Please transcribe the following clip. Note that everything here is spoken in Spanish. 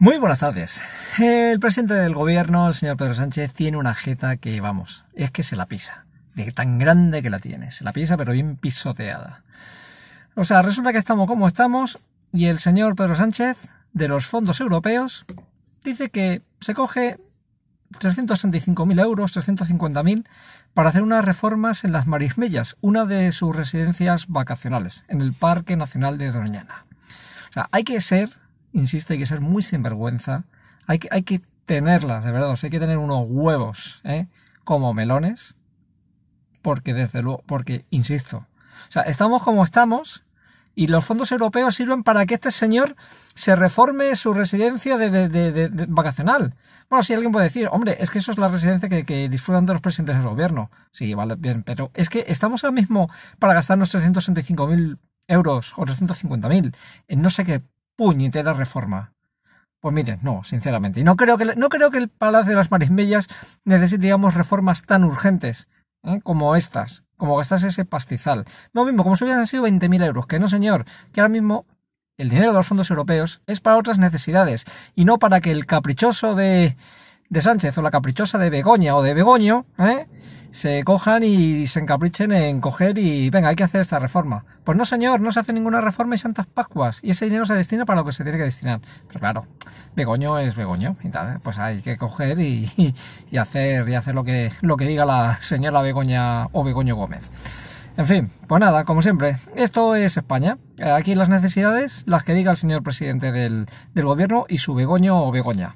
Muy buenas tardes. El presidente del gobierno, el señor Pedro Sánchez, tiene una jeta que, vamos, es que se la pisa. De tan grande que la tiene. Se la pisa, pero bien pisoteada. O sea, resulta que estamos como estamos y el señor Pedro Sánchez, de los fondos europeos, dice que se coge 365.000 euros, 350.000, para hacer unas reformas en las Marismellas, una de sus residencias vacacionales, en el Parque Nacional de Doñana. O sea, hay que ser insisto, hay que ser muy sinvergüenza. Hay que, hay que tenerlas, de verdad. hay que tener unos huevos, ¿eh? Como melones. Porque, desde luego, porque, insisto. O sea, estamos como estamos y los fondos europeos sirven para que este señor se reforme su residencia de, vacacional. Bueno, si alguien puede decir, hombre, es que eso es la residencia que, que, disfrutan de los presidentes del gobierno. Sí, vale, bien, pero es que estamos ahora mismo para gastarnos 365.000 euros o 350.000 en no sé qué puñetera reforma. Pues miren, no, sinceramente. Y no creo que, no creo que el Palacio de las Marismellas necesite, digamos, reformas tan urgentes ¿eh? como estas, como gastas ese pastizal. No mismo, como si hubieran sido 20.000 euros, que no señor, que ahora mismo el dinero de los fondos europeos es para otras necesidades y no para que el caprichoso de de Sánchez o la caprichosa de Begoña o de Begoño, ¿eh? se cojan y se encaprichen en coger y venga, hay que hacer esta reforma. Pues no, señor, no se hace ninguna reforma y santas pascuas. Y ese dinero se destina para lo que se tiene que destinar. Pero claro, Begoño es Begoño. Y ¿eh? pues hay que coger y, hacer, y hacer lo que, lo que diga la señora Begoña o Begoño Gómez. En fin, pues nada, como siempre, esto es España. Aquí las necesidades, las que diga el señor presidente del, del gobierno y su Begoño o Begoña.